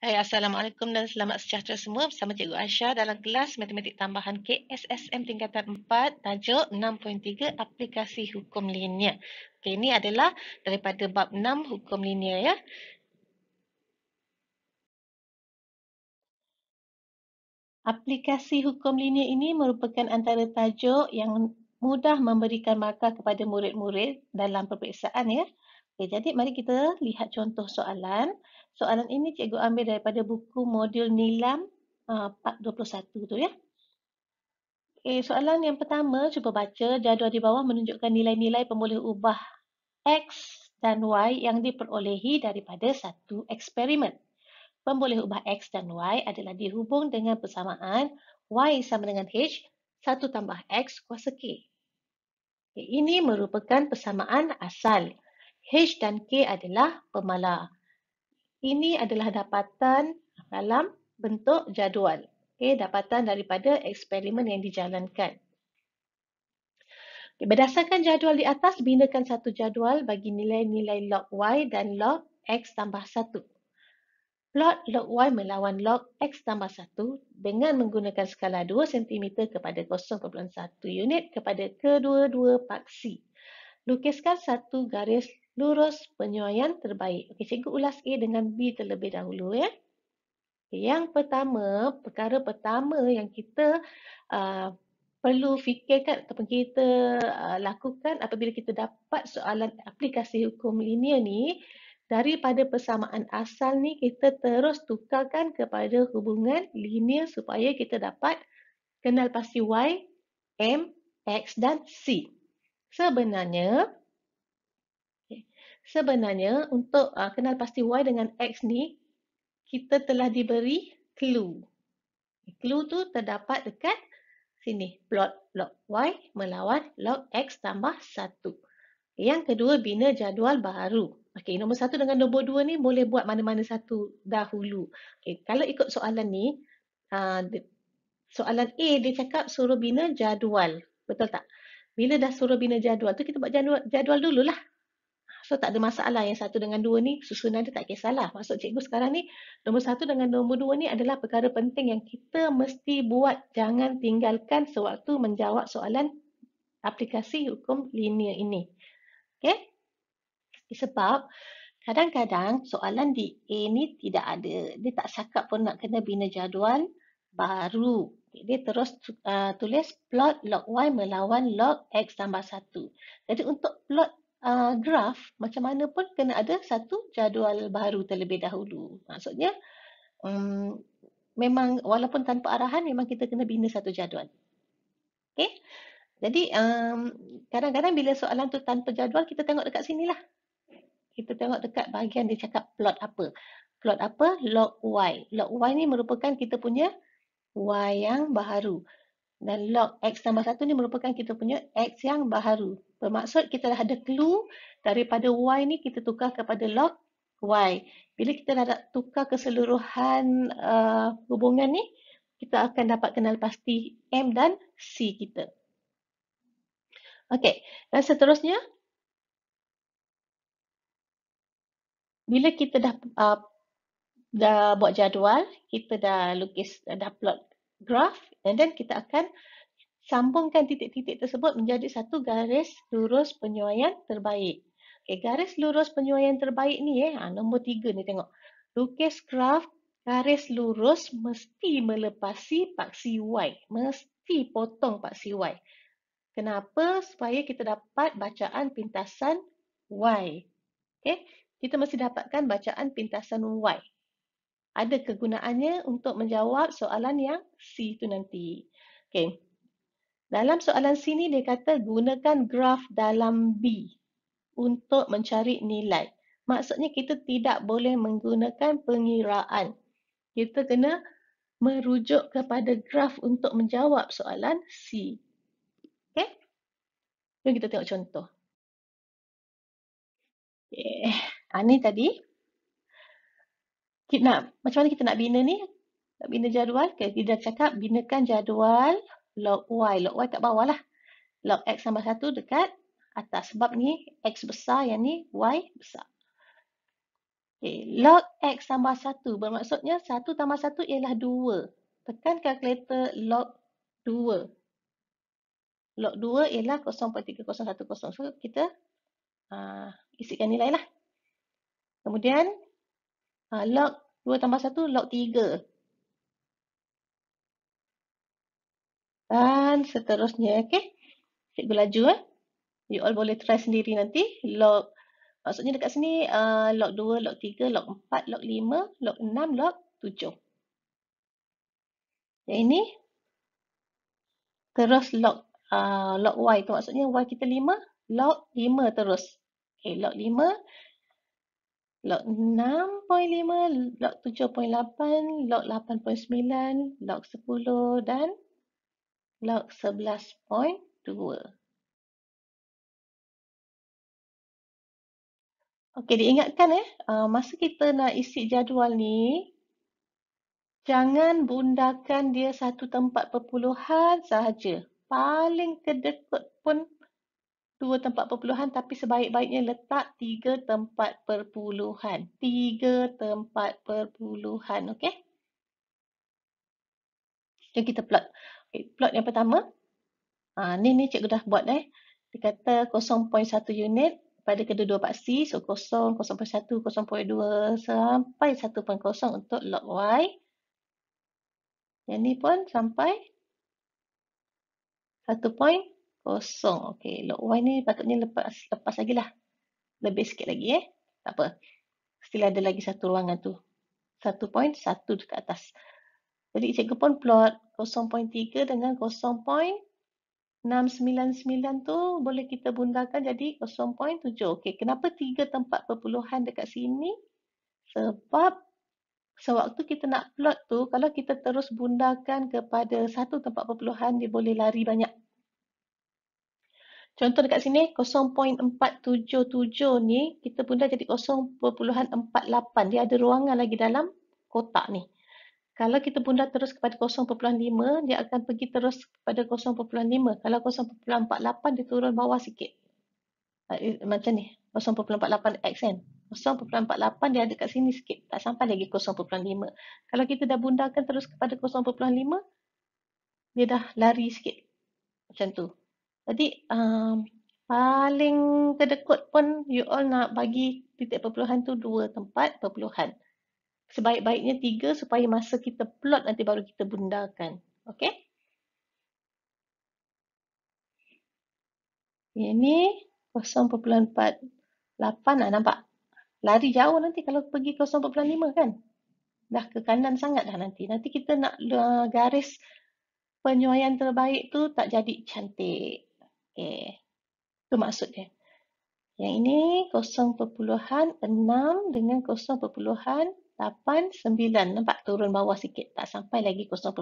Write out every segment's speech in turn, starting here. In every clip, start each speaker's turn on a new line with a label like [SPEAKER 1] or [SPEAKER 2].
[SPEAKER 1] Hai, Assalamualaikum dan selamat sejahtera semua bersama Cikgu Aisyah dalam kelas Matematik Tambahan KSSM Tingkatan 4, tajuk 6.3 Aplikasi Hukum Linear. Okay, ini adalah daripada bab 6 Hukum Linear ya. Aplikasi Hukum Linear ini merupakan antara tajuk yang mudah memberikan markah kepada murid-murid dalam perperiksaan ya. Okay, jadi mari kita lihat contoh soalan. Soalan ini cikgu ambil daripada buku modul NILAM uh, part 21 tu ya. Okay, soalan yang pertama, cuba baca jadual di bawah menunjukkan nilai-nilai pemboleh ubah X dan Y yang diperolehi daripada satu eksperimen. Pemboleh ubah X dan Y adalah dihubung dengan persamaan Y sama dengan H, 1 tambah X kuasa K. Okay, ini merupakan persamaan asal. H dan K adalah pemalar. Ini adalah dapatan dalam bentuk jadual. Okay, dapatan daripada eksperimen yang dijalankan. Okay, berdasarkan jadual di atas, binakan satu jadual bagi nilai-nilai log Y dan log X tambah 1. Plot log Y melawan log X tambah 1 dengan menggunakan skala 2 cm kepada 0.1 unit kepada kedua-dua paksi. Lukiskan satu garis lurus penyuaian terbaik. Okey, cikgu ulas A dengan B terlebih dahulu ya. yang pertama, perkara pertama yang kita uh, perlu fikirkan ataupun kita uh, lakukan apabila kita dapat soalan aplikasi hukum linear ni, daripada persamaan asal ni kita terus tukarkan kepada hubungan linear supaya kita dapat kenal pasti Y, M, X dan C. Sebenarnya, Sebenarnya untuk uh, kenal pasti Y dengan X ni, kita telah diberi clue. Clue tu terdapat dekat sini. Plot log Y melawan log X tambah 1. Yang kedua, bina jadual baru. Okey, nombor 1 dengan nombor 2 ni boleh buat mana-mana satu dahulu. Okay, kalau ikut soalan ni, uh, soalan A dia cakap suruh bina jadual. Betul tak? Bila dah suruh bina jadual tu, kita buat jadual, jadual dululah. So tak ada masalah yang satu dengan dua ni susunan dia tak kisahlah. Maksud cikgu sekarang ni nombor satu dengan nombor dua ni adalah perkara penting yang kita mesti buat. Jangan tinggalkan sewaktu menjawab soalan aplikasi hukum linear ini. Okay? Sebab kadang-kadang soalan di A ni tidak ada. Dia tak sakap pun nak kena bina jadual baru. Dia terus uh, tulis plot log y melawan log x tambah 1. Jadi untuk plot uh, ah, graf macam mana pun kena ada satu jadual baru terlebih dahulu. Maksudnya um, memang walaupun tanpa arahan memang kita kena bina satu jadual. Okay? Jadi um, kadang-kadang bila soalan tu tanpa jadual kita tengok dekat sini lah. Kita tengok dekat bahagian dia cakap plot apa. Plot apa? Log Y. Log Y ni merupakan kita punya Y yang baharu. Dan log X tambah satu ni merupakan kita punya X yang baharu. Bermaksud kita dah ada clue daripada Y ni kita tukar kepada log Y. Bila kita dah nak tukar keseluruhan uh, hubungan ni, kita akan dapat kenal pasti M dan C kita. Okey, dan seterusnya. Bila kita dah uh, dah buat jadual, kita dah lukis, dah plot graf and then kita akan uh, sambungkan titik-titik tersebut menjadi satu garis lurus penyuaian terbaik. Okay, garis lurus penyuaian terbaik ni, eh, ha, nombor tiga ni tengok. Lukis graf garis lurus mesti melepasi paksi Y. Mesti potong paksi Y. Kenapa? Supaya kita dapat bacaan pintasan Y. Okay? Kita mesti dapatkan bacaan pintasan Y. Ada kegunaannya untuk menjawab soalan yang C tu nanti. Okay. Dalam soalan sini dia kata gunakan graf dalam B untuk mencari nilai. Maksudnya kita tidak boleh menggunakan pengiraan. Kita kena merujuk kepada graf untuk menjawab soalan C. Okey? Jom kita tengok contoh. Okey, eh, ani ah, tadi kita nak, macam mana kita nak bina ni? Nak bina jadual ke? Okay, dia dah cakap binakan jadual log y. Log y kat bawah lah. Log x tambah 1 dekat atas. Sebab ni x besar yang ni y besar. Okay. Log x tambah 1 bermaksudnya 1 tambah 1 ialah 2. Tekan kalkulator log 2. Log 2 ialah 0.3010. So kita uh, isikan nilai lah. Kemudian uh, log 2 tambah 1 log 3. dan seterusnya okey cikgu laju eh you all boleh try sendiri nanti log maksudnya dekat sini uh, log 2 log 3 log 4 log 5 log 6 log 7 Ya ini terus log uh, log y tu maksudnya y kita 5 log 5 terus okey log 5 log 6.5 log 7.8 log 8.9 log 10 dan log 11.2. Okey, diingatkan eh, uh, masa kita nak isi jadual ni, jangan bundakan dia satu tempat perpuluhan sahaja. Paling kedekut pun dua tempat perpuluhan tapi sebaik-baiknya letak tiga tempat perpuluhan. Tiga tempat perpuluhan, okey? Jom kita plot plot yang pertama. Ha, ni ni cikgu dah buat eh. Dia kata 0.1 unit pada kedua-dua paksi. So 0, 0.1, 0.2 sampai 1.0 untuk log Y. Yang ni pun sampai 1.0. Okey, log Y ni patutnya lepas, lepas lagi lah. Lebih sikit lagi eh. Tak apa. Still ada lagi satu ruangan tu. 1.1 dekat atas. Jadi cikgu pun plot 0.3 dengan 0.699 tu boleh kita bundarkan jadi 0.7. Okey, kenapa tiga tempat perpuluhan dekat sini? Sebab sewaktu kita nak plot tu, kalau kita terus bundarkan kepada satu tempat perpuluhan, dia boleh lari banyak. Contoh dekat sini 0.477 ni kita bundar jadi 0.48. Dia ada ruangan lagi dalam kotak ni. Kalau kita bundar terus kepada 0.5, dia akan pergi terus kepada 0.5. Kalau 0.48, dia turun bawah sikit. Ah, macam ni, 0.48x kan. 0.48 dia ada kat sini sikit, tak sampai lagi 0.5. Kalau kita dah bundarkan terus kepada 0.5, dia dah lari sikit. Macam tu. Jadi, um, paling kedekut pun you all nak bagi titik perpuluhan tu dua tempat perpuluhan sebaik-baiknya tiga supaya masa kita plot nanti baru kita bundarkan. Okey. Ini 0.48. Lah, nampak? Lari jauh nanti kalau pergi 0.5 kan? Dah ke kanan sangat dah nanti. Nanti kita nak garis penyuaian terbaik tu tak jadi cantik. Okey. Itu maksudnya. Yang ini 0.6 dengan 8, 9. Nampak turun bawah sikit. Tak sampai lagi 0.9.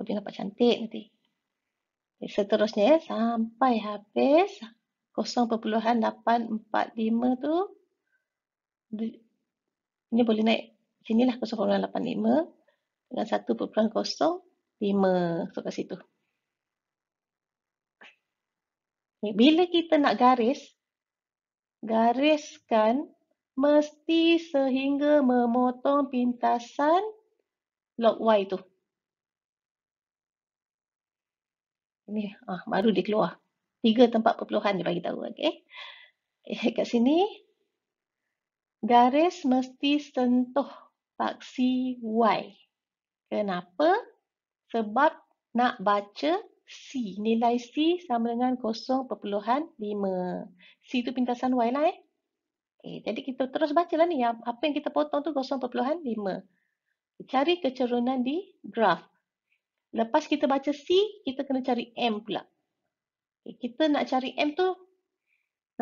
[SPEAKER 1] Lebih nampak cantik nanti. Okay, seterusnya ya. Sampai habis 0.845 tu. Ini boleh naik. Sini lah 0.85. Dengan 1.05. So kat situ. Okay, bila kita nak garis. Gariskan mesti sehingga memotong pintasan log Y tu. Ini ah baru dia keluar. Tiga tempat perpuluhan dia bagi tahu. Okay. Eh, kat sini, garis mesti sentuh paksi Y. Kenapa? Sebab nak baca C. Nilai C sama dengan 0.5. C tu pintasan Y lah eh. Okay, eh, jadi kita terus baca lah ni yang apa yang kita potong tu 0.5. Cari kecerunan di graf. Lepas kita baca C, kita kena cari M pula. Okay, eh, kita nak cari M tu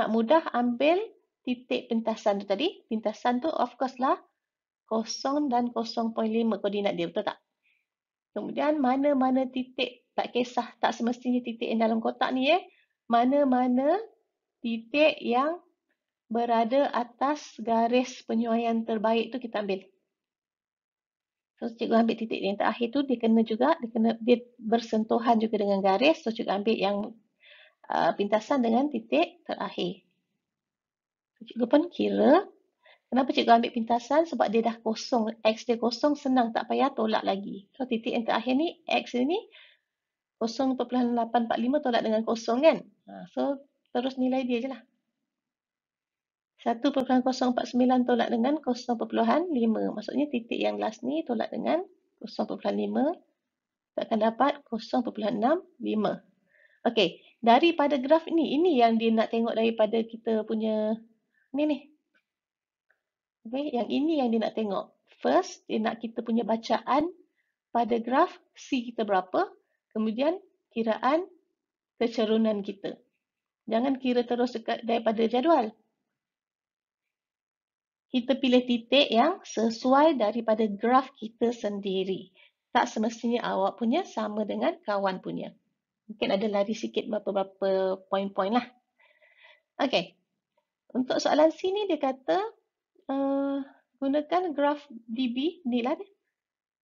[SPEAKER 1] nak mudah ambil titik pintasan tu tadi. pintasan tu of course lah 0 dan 0.5 koordinat dia betul tak? Kemudian mana-mana titik tak kisah tak semestinya titik yang dalam kotak ni eh. Mana-mana titik yang berada atas garis penyuaian terbaik tu kita ambil. So, cikgu ambil titik yang terakhir tu dia kena juga, dia kena dia bersentuhan juga dengan garis. So, cikgu ambil yang uh, pintasan dengan titik terakhir. So, cikgu pun kira. Kenapa cikgu ambil pintasan? Sebab dia dah kosong. X dia kosong, senang tak payah tolak lagi. So, titik yang terakhir ni, X ni 0.845 tolak dengan kosong kan? Ha, so, terus nilai dia je lah. 0.845. 1.049 tolak dengan 0.5. Maksudnya titik yang last ni tolak dengan 0.5. Kita akan dapat 0.65. Okey, daripada graf ni, ini yang dia nak tengok daripada kita punya ni ni. Okey, yang ini yang dia nak tengok. First, dia nak kita punya bacaan pada graf C kita berapa. Kemudian, kiraan kecerunan kita. Jangan kira terus dekat daripada jadual kita pilih titik yang sesuai daripada graf kita sendiri. Tak semestinya awak punya sama dengan kawan punya. Mungkin ada lari sikit beberapa poin-poin lah. Okey. Untuk soalan C ni dia kata uh, gunakan graf DB nilai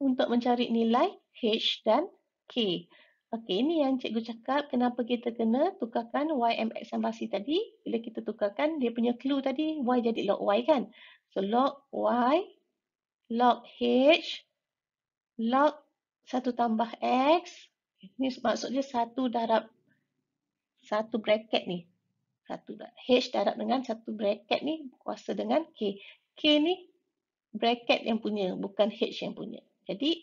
[SPEAKER 1] untuk mencari nilai H dan K. Okey, ini yang cikgu cakap kenapa kita kena tukarkan Y, M, X dan tadi. Bila kita tukarkan dia punya clue tadi Y jadi log Y kan. So log Y, log H, log 1 tambah X. Ini maksudnya 1 darab 1 bracket ni. Satu H darab dengan 1 bracket ni kuasa dengan K. K ni bracket yang punya, bukan H yang punya. Jadi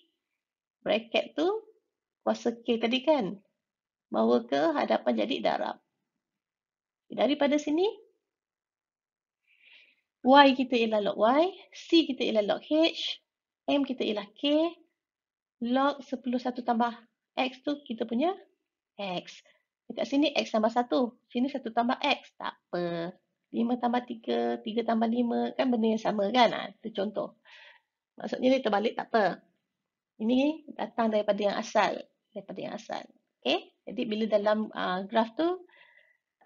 [SPEAKER 1] bracket tu kuasa K tadi kan. Bawa ke hadapan jadi darab. Daripada sini, Y kita ialah log Y, C kita ialah log H, M kita ialah K, log 10 1 tambah X tu kita punya X. Dekat sini X tambah 1, sini 1 tambah X, tak apa. 5 tambah 3, 3 tambah 5, kan benda yang sama kan? Itu contoh. Maksudnya dia terbalik, tak apa. Ini datang daripada yang asal. Daripada yang asal. Okay? Jadi bila dalam uh, graf tu,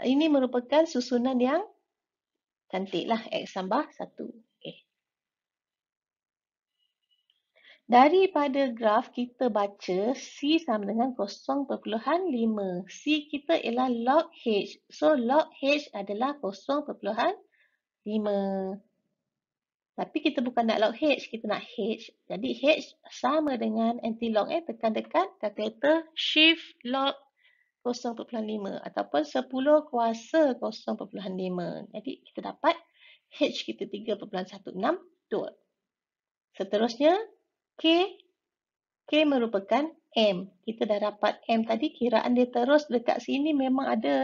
[SPEAKER 1] ini merupakan susunan yang cantiklah x tambah 1. Okay. Daripada graf kita baca C sama dengan 0.5. C kita ialah log H. So log H adalah 0.5. Tapi kita bukan nak log H, kita nak H. Jadi H sama dengan anti-log eh. Tekan dekat kalkulator shift log 0.5 ataupun 10 kuasa 0.5. Jadi kita dapat H kita 3.162. Seterusnya K. K merupakan M. Kita dah dapat M tadi kiraan dia terus dekat sini memang ada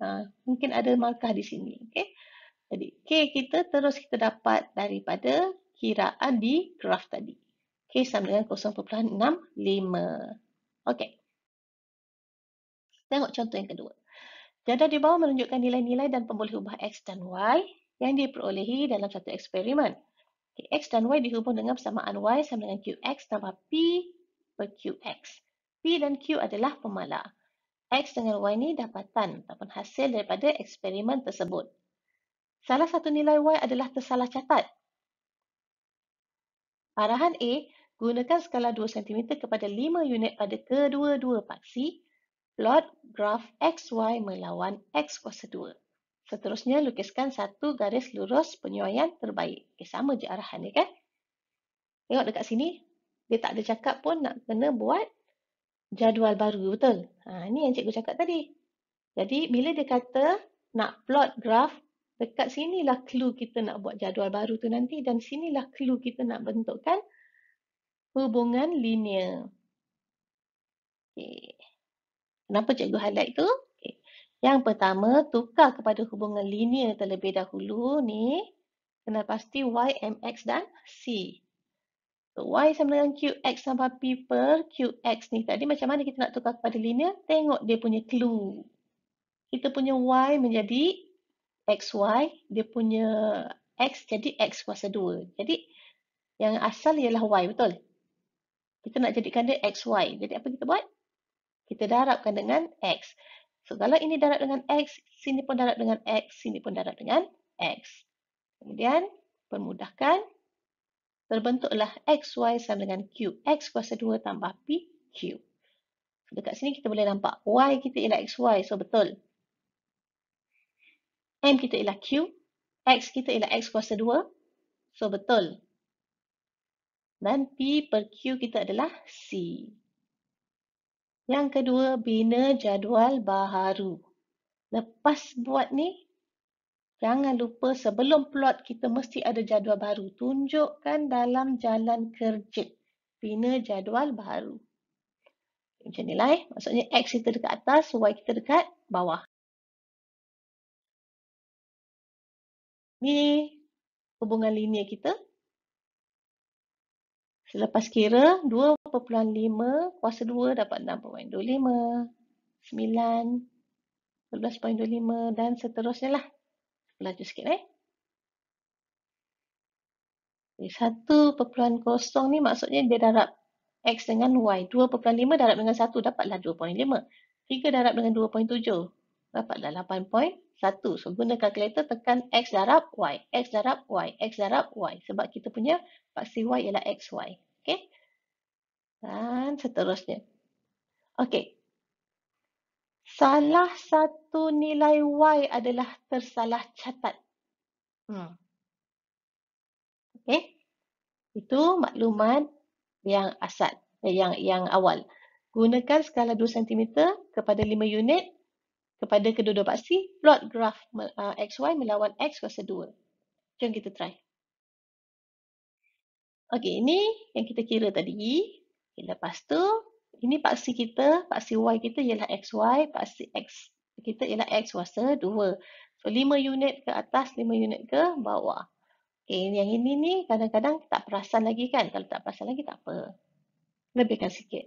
[SPEAKER 1] ha, mungkin ada markah di sini. Okay. Jadi K kita terus kita dapat daripada kiraan di graf tadi. K sama dengan 0.65. Okay. Tengok contoh yang kedua. Jadual di bawah menunjukkan nilai-nilai dan pemboleh ubah X dan Y yang diperolehi dalam satu eksperimen. Okay, X dan Y dihubung dengan persamaan Y sama dengan QX tambah P per QX. P dan Q adalah pemalar. X dengan Y ini dapatan ataupun hasil daripada eksperimen tersebut. Salah satu nilai Y adalah tersalah catat. Arahan A, gunakan skala 2 cm kepada 5 unit pada kedua-dua paksi Plot graf xy melawan x kuasa 2. Seterusnya, lukiskan satu garis lurus penyuaian terbaik. Okay, eh, sama je arahan ni kan? Tengok dekat sini, dia tak ada cakap pun nak kena buat jadual baru, betul? Ha, ni yang cikgu cakap tadi. Jadi, bila dia kata nak plot graf, dekat sinilah clue kita nak buat jadual baru tu nanti dan sinilah clue kita nak bentukkan hubungan linear. Okay. Kenapa cikgu highlight tu? Okay. Yang pertama, tukar kepada hubungan linear terlebih dahulu ni kena pasti y, mx dan c. So, y sama dengan qx sama p per qx ni. Tadi macam mana kita nak tukar kepada linear? Tengok dia punya clue. Kita punya y menjadi xy, dia punya x jadi x kuasa 2. Jadi yang asal ialah y, betul? Kita nak jadikan dia xy. Jadi apa kita buat? kita darabkan dengan X. So, kalau ini darab dengan X, sini pun darab dengan X, sini pun darab dengan X. Kemudian, permudahkan. Terbentuklah XY sama dengan Q. X kuasa 2 tambah P, Q. Dekat sini kita boleh nampak Y kita ialah XY. So, betul. M kita ialah Q. X kita ialah X kuasa 2. So, betul. Dan P per Q kita adalah C. Yang kedua, bina jadual baharu. Lepas buat ni, jangan lupa sebelum plot kita mesti ada jadual baru. Tunjukkan dalam jalan kerja. Bina jadual baru. Macam ni lah eh. Maksudnya X kita dekat atas, Y kita dekat bawah. Ni hubungan linear kita. Selepas kira, dua 2.5, kuasa 2 dapat 6.25, 9, 11.25 dan seterusnya lah. Laju sikit eh. 1.0 ni maksudnya dia darab X dengan Y. 2.5 darab dengan 1 dapatlah 2.5. 3 darab dengan 2.7 dapatlah 8.1. So guna kalkulator tekan X darab Y. X darab Y. X darab Y. Sebab kita punya paksi Y ialah XY. Okay. Dan seterusnya. Okey. Salah satu nilai Y adalah tersalah catat. Hmm. Okey. Itu maklumat yang asal, eh, yang yang awal. Gunakan skala 2 cm kepada 5 unit kepada kedua-dua paksi. Plot graf uh, XY melawan X kuasa 2. Jom kita try. Okey, ini yang kita kira tadi. Okay, lepas tu, ini paksi kita, paksi Y kita ialah XY, paksi X kita ialah X kuasa 2. So, 5 unit ke atas, 5 unit ke bawah. Okay, yang ini ni kadang-kadang tak perasan lagi kan? Kalau tak perasan lagi tak apa. Lebihkan sikit.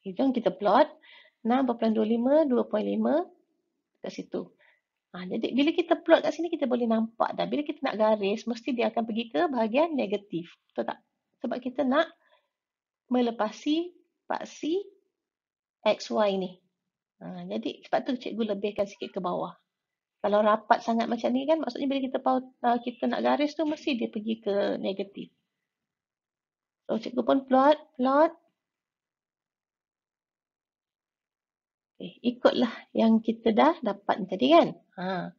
[SPEAKER 1] Okay, jom kita plot. 6.25, 2.5 ke situ. Ha, jadi bila kita plot kat sini kita boleh nampak dah. Bila kita nak garis mesti dia akan pergi ke bahagian negatif. Betul tak? Sebab kita nak melepasi paksi XY ni. Ha, jadi sebab tu cikgu lebihkan sikit ke bawah. Kalau rapat sangat macam ni kan, maksudnya bila kita uh, kita nak garis tu, mesti dia pergi ke negatif. So, cikgu pun plot, plot. Eh, ikutlah yang kita dah dapat tadi kan. Haa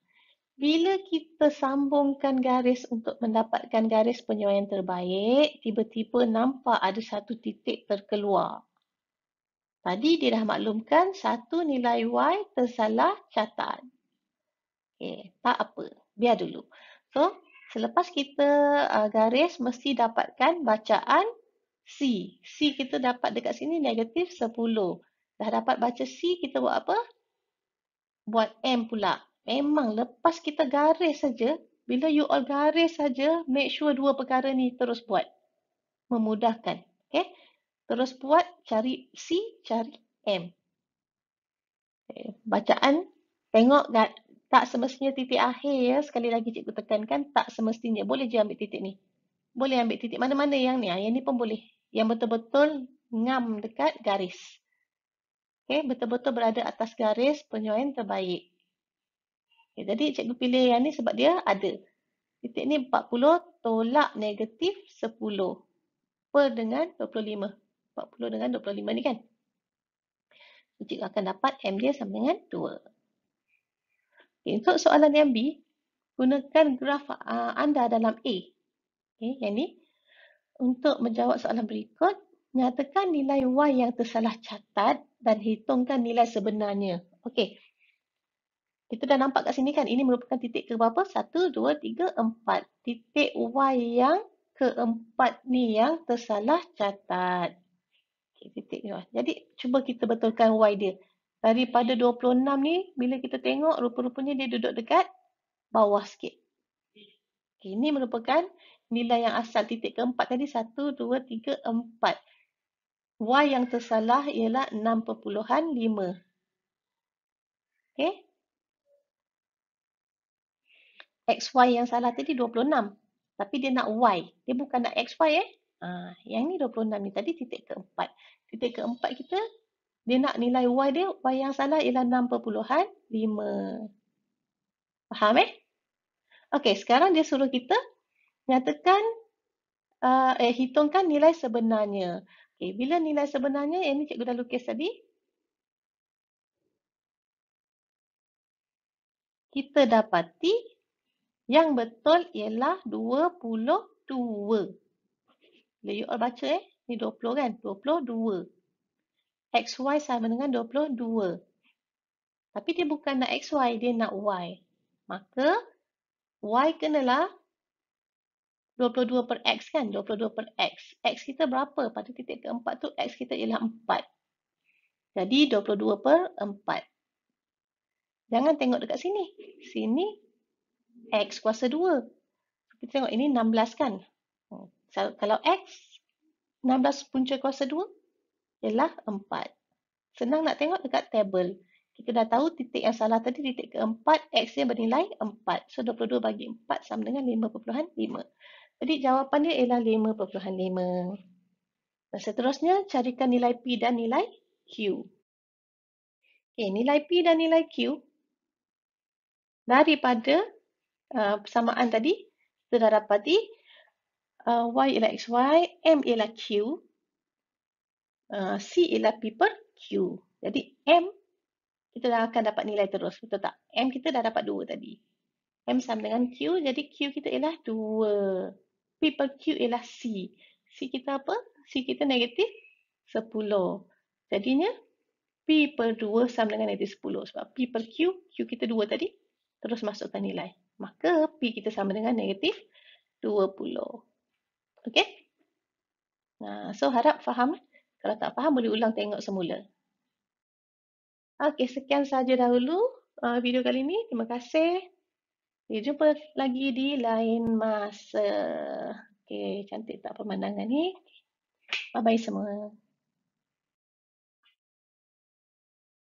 [SPEAKER 1] bila kita sambungkan garis untuk mendapatkan garis penyesuaian terbaik, tiba-tiba nampak ada satu titik terkeluar. Tadi dia dah maklumkan satu nilai Y tersalah catat. Okay, tak apa, biar dulu. So, selepas kita uh, garis, mesti dapatkan bacaan C. C kita dapat dekat sini negatif 10. Dah dapat baca C, kita buat apa? Buat M pula. Memang lepas kita garis saja, bila you all garis saja, make sure dua perkara ni terus buat. Memudahkan. Okay? Terus buat, cari C, cari M. Okay. Eh, bacaan, tengok tak tak semestinya titik akhir ya. Sekali lagi cikgu tekankan, tak semestinya. Boleh je ambil titik ni. Boleh ambil titik mana-mana yang ni. Ah, yang ni pun boleh. Yang betul-betul ngam dekat garis. Okay, betul-betul berada atas garis penyuaian terbaik. Okay, ya, jadi cikgu pilih yang ni sebab dia ada. Titik ni 40 tolak negatif 10 per dengan 25. 40 dengan 25 ni kan. Cikgu akan dapat M dia sama dengan 2. Okay, untuk soalan yang B, gunakan graf ah, anda dalam A. Okay, yang ni, untuk menjawab soalan berikut, nyatakan nilai Y yang tersalah catat dan hitungkan nilai sebenarnya. Okey kita dah nampak kat sini kan ini merupakan titik ke berapa? 1 2 3 4. Titik Y yang keempat ni yang tersalah catat. Okey, titik ni. Lah. Jadi cuba kita betulkan Y dia. Daripada 26 ni bila kita tengok rupa-rupanya dia duduk dekat bawah sikit. Okey, ini merupakan nilai yang asal titik keempat tadi 1 2 3 4. Y yang tersalah ialah 6.5. Okay? X Y yang salah tadi 26. Tapi dia nak Y. Dia bukan nak X Y eh. Ha, yang ni 26 ni tadi titik keempat. Titik keempat kita, dia nak nilai Y dia. Y yang salah ialah 6.5. Faham eh? Okey, sekarang dia suruh kita nyatakan, uh, eh, hitungkan nilai sebenarnya. Okay, bila nilai sebenarnya, yang ni cikgu dah lukis tadi. Kita dapati yang betul ialah 22. Bila you all baca eh. Ni 20 kan? 22. XY sama dengan 22. Tapi dia bukan nak XY, dia nak Y. Maka Y kenalah 22 per X kan? 22 per X. X kita berapa? Pada titik keempat tu X kita ialah 4. Jadi 22 per 4. Jangan tengok dekat sini. Sini X kuasa 2. Kita tengok ini 16 kan? Hmm. So, kalau X, 16 punca kuasa 2 ialah 4. Senang nak tengok dekat table. Kita dah tahu titik yang salah tadi, titik keempat, X yang bernilai 4. So 22 bagi 4 sama dengan 5.5. Jadi jawapan dia ialah 5.5. Dan seterusnya, carikan nilai P dan nilai Q. Okay, nilai P dan nilai Q daripada Eh, persamaan tadi, kita dah dapati uh, Y ialah XY, M ialah Q, uh, C ialah P per Q. Jadi M kita dah akan dapat nilai terus, betul tak? M kita dah dapat 2 tadi. M sama dengan Q, jadi Q kita ialah 2. P per Q ialah C. C kita apa? C kita negatif 10. Jadinya P per 2 sama dengan negatif 10. Sebab P per Q, Q kita 2 tadi, terus masukkan nilai maka P kita sama dengan negatif 20. Okay. Nah, so harap faham. Eh? Kalau tak faham boleh ulang tengok semula. Okay, sekian sahaja dahulu uh, video kali ini. Terima kasih. Kita jumpa lagi di lain masa. Okay, cantik tak pemandangan ni? Bye-bye semua.